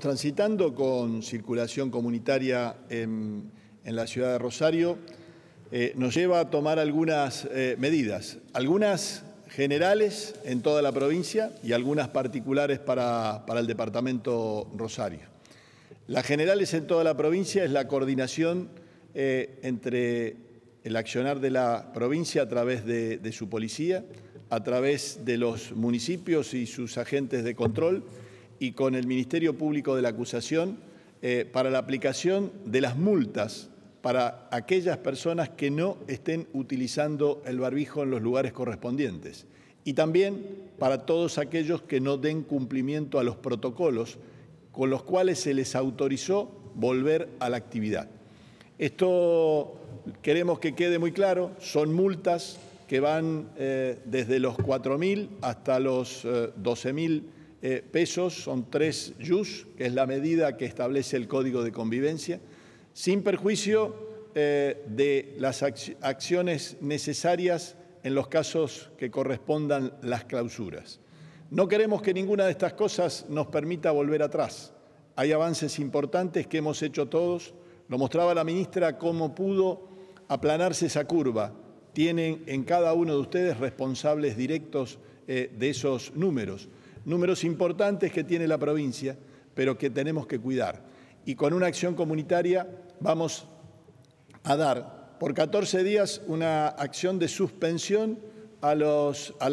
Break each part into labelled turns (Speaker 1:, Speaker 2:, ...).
Speaker 1: Transitando con circulación comunitaria en, la ciudad de Rosario, eh, nos lleva a tomar algunas eh, medidas, algunas generales en toda la provincia y algunas particulares para, el departamento Rosario. Las generales en toda la provincia es la coordinación eh, entre el accionar de la provincia a través de su policía, a través de los municipios y sus agentes de control, y con el Ministerio Público de la Acusación eh, para la aplicación de las multas para aquellas personas que no estén utilizando el barbijo en los lugares correspondientes y también para todos aquellos que no den cumplimiento a los protocolos con los cuales se les autorizó volver a la actividad. Esto queremos que quede muy claro, son multas que van eh, desde los 4.000 hasta los 12.000 eh, eh, pesos, son tres yus, que es la medida que establece el Código de Convivencia, sin perjuicio eh, de las acciones necesarias en los casos que correspondan las clausuras. No queremos que ninguna de estas cosas nos permita volver atrás. Hay avances importantes que hemos hecho todos. Lo mostraba la ministra cómo pudo aplanarse esa curva. Tienen en cada uno de ustedes responsables directos eh, de esos números números importantes que tiene la provincia, pero que tenemos que cuidar. Y con una acción comunitaria vamos a dar por 14 días una acción de suspensión a los, a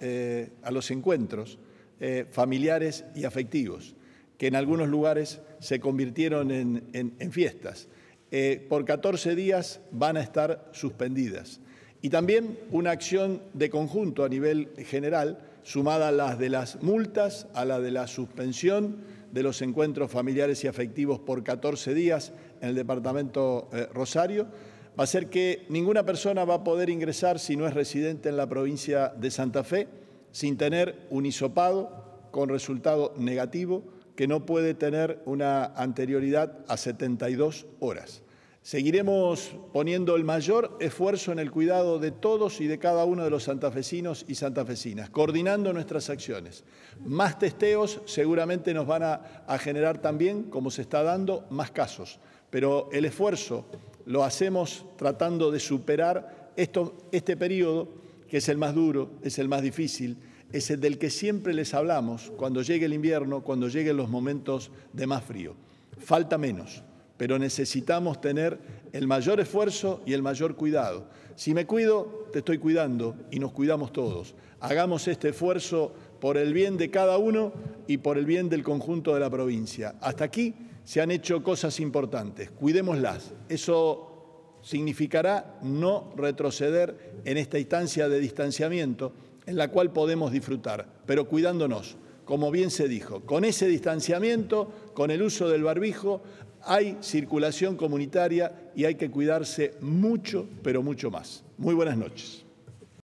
Speaker 1: eh, los encuentros eh, familiares y afectivos, que en algunos lugares se convirtieron en, fiestas. Eh, por 14 días van a estar suspendidas y también una acción de conjunto a nivel general, sumada a las de las multas, a la de la suspensión de los encuentros familiares y afectivos por 14 días en el departamento eh, Rosario, va a ser que ninguna persona va a poder ingresar si no es residente en la provincia de Santa Fe sin tener un hisopado con resultado negativo que no puede tener una anterioridad a 72 horas. Seguiremos poniendo el mayor esfuerzo en el cuidado de todos y de cada uno de los santafesinos y santafesinas, coordinando nuestras acciones. Más testeos seguramente nos van a, generar también, como se está dando, más casos, pero el esfuerzo lo hacemos tratando de superar este periodo, que es el más duro, es el más difícil, es el del que siempre les hablamos cuando llegue el invierno, cuando lleguen los momentos de más frío. Falta menos pero necesitamos tener el mayor esfuerzo y el mayor cuidado. Si me cuido, te estoy cuidando y nos cuidamos todos. Hagamos este esfuerzo por el bien de cada uno y por el bien del conjunto de la provincia. Hasta aquí se han hecho cosas importantes, cuidémoslas. Eso significará no retroceder en esta instancia de distanciamiento en la cual podemos disfrutar, pero cuidándonos, como bien se dijo, con ese distanciamiento, con el uso del barbijo, hay circulación comunitaria y hay que cuidarse mucho, pero mucho más. Muy buenas noches.